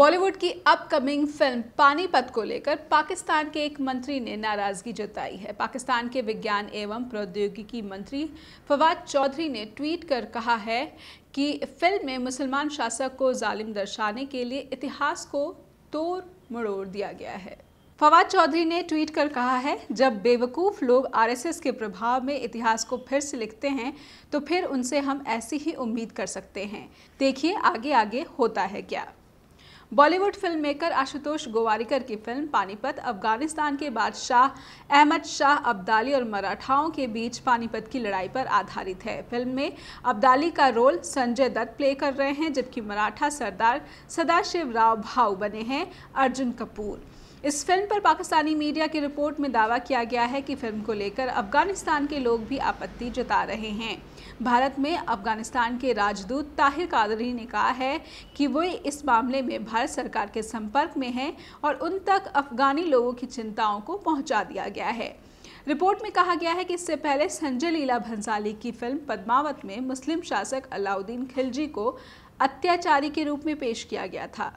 बॉलीवुड की upcoming film Panipat को लेकर पाकिस्तान के एक मंत्री ने नाराज़गी जताई है पाकिस्तान के विज्ञान एवं प्रौद्योगिकी मंत्री फवाद चौधरी ने ट्वीट कर कहा है कि फिल्म में मुसलमान शासक को जालिम दर्शाने के लिए इतिहास को तोड़ मड़ोड़ दिया गया है फवाद चौधरी ने ट्वीट कर कहा है जब बेवकूफ़ लोग आरएसएस के प्रभाव में इतिहास को फिर से लिखते हैं तो फिर उनसे हम ऐसी ही उम्मीद कर सकते हैं देखिए आगे आगे होता है क्या Bollywood film maker Ashutosh Gowariker की फिल्म पानीपत अफगानिस्तान के बादशाह अहमद शाह अब्दाली और मराठाओं के बीच पानीपत की लड़ाई पर आधारित है फिल्म में अब्दाली का रोल संजय दत्त प्ले कर रहे हैं जबकि मराठा सरदार सदाशिव राव भाऊ बने हैं अर्जुन कपूर इस फिल्म पर पाकिस्तानी मीडिया की रिपोर्ट में दावा किया गया है कि फिल्म को लेकर अफगानिस्तान के लोग भी आपत्ति जता रहे हैं भारत में अफगानिस्तान के राजदूत ताहिर कादरी ने कहा है कि वे इस मामले में भारत सरकार के संपर्क में हैं और उन तक अफगानी लोगों की चिंताओं को पहुंचा दिया गया है रिपोर्ट में कहा गया है कि इससे पहले संजय लीला भंसाली की फिल्म पद्मावत में मुस्लिम शासक अलाउद्दीन खिलजी को अत्याचारी के रूप में पेश किया गया था